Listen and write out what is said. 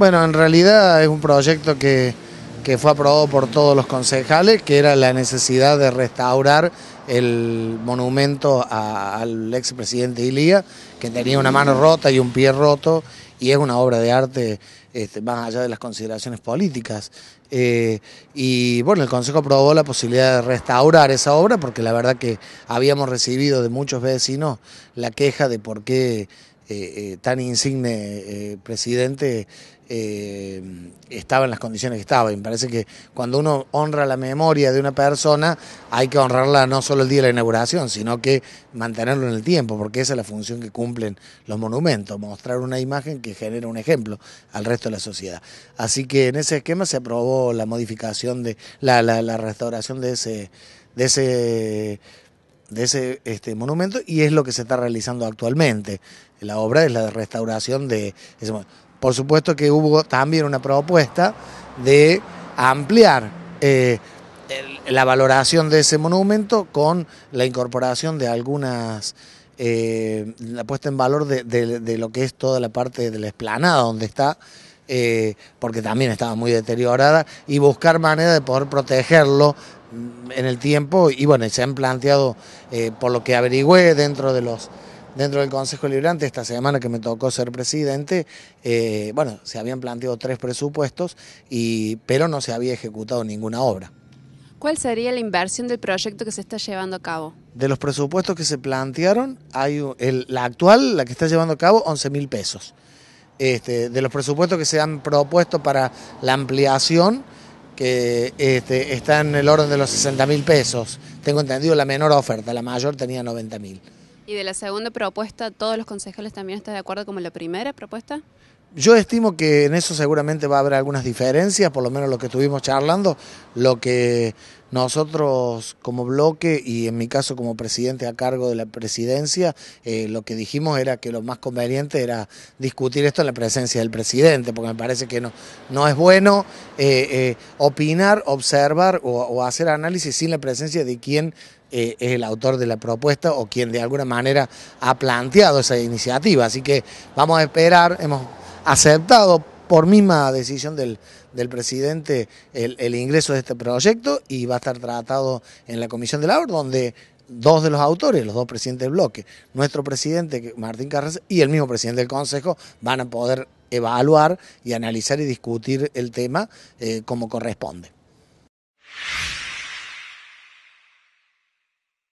Bueno, en realidad es un proyecto que, fue aprobado por todos los concejales, que era la necesidad de restaurar el monumento a, al expresidente Ilía, que tenía una mano rota y un pie roto, y es una obra de arte este, más allá de las consideraciones políticas. Eh, y bueno, el Consejo aprobó la posibilidad de restaurar esa obra, porque la verdad que habíamos recibido de muchos vecinos la queja de por qué eh, eh, tan insigne eh, presidente estaba en las condiciones que estaba. Y me parece que cuando uno honra la memoria de una persona, hay que honrarla no solo el día de la inauguración, sino que mantenerlo en el tiempo, porque esa es la función que cumplen los monumentos, mostrar una imagen que genera un ejemplo al resto de la sociedad. Así que en ese esquema se aprobó la modificación de la, la, restauración de ese, de ese de ese este, monumento y es lo que se está realizando actualmente. La obra es la de restauración de ese monumento. Por supuesto que hubo también una propuesta de ampliar eh, la valoración de ese monumento con la incorporación de algunas, eh, la puesta en valor de, lo que es toda la parte de la esplanada donde está eh, porque también estaba muy deteriorada, y buscar manera de poder protegerlo mm, en el tiempo. Y bueno, se han planteado, eh, por lo que averigüé dentro de los dentro del Consejo Liberante, esta semana que me tocó ser presidente, eh, bueno, se habían planteado tres presupuestos, y, pero no se había ejecutado ninguna obra. ¿Cuál sería la inversión del proyecto que se está llevando a cabo? De los presupuestos que se plantearon, hay el, la actual, la que está llevando a cabo, 11 mil pesos. Este, de los presupuestos que se han propuesto para la ampliación, que este, está en el orden de los 60 mil pesos. Tengo entendido la menor oferta, la mayor tenía 90 mil. ¿Y de la segunda propuesta, todos los concejales también están de acuerdo como la primera propuesta? Yo estimo que en eso seguramente va a haber algunas diferencias, por lo menos lo que estuvimos charlando, lo que nosotros como bloque y en mi caso como presidente a cargo de la presidencia, eh, lo que dijimos era que lo más conveniente era discutir esto en la presencia del presidente, porque me parece que no, no es bueno eh, eh, opinar, observar o, hacer análisis sin la presencia de quien es el autor de la propuesta o quien de alguna manera ha planteado esa iniciativa. Así que vamos a esperar, hemos aceptado por misma decisión del, presidente el, ingreso de este proyecto y va a estar tratado en la Comisión de Labor, donde dos de los autores, los dos presidentes del bloque, nuestro presidente Martín Carras y el mismo presidente del Consejo, van a poder evaluar y analizar y discutir el tema eh, como corresponde.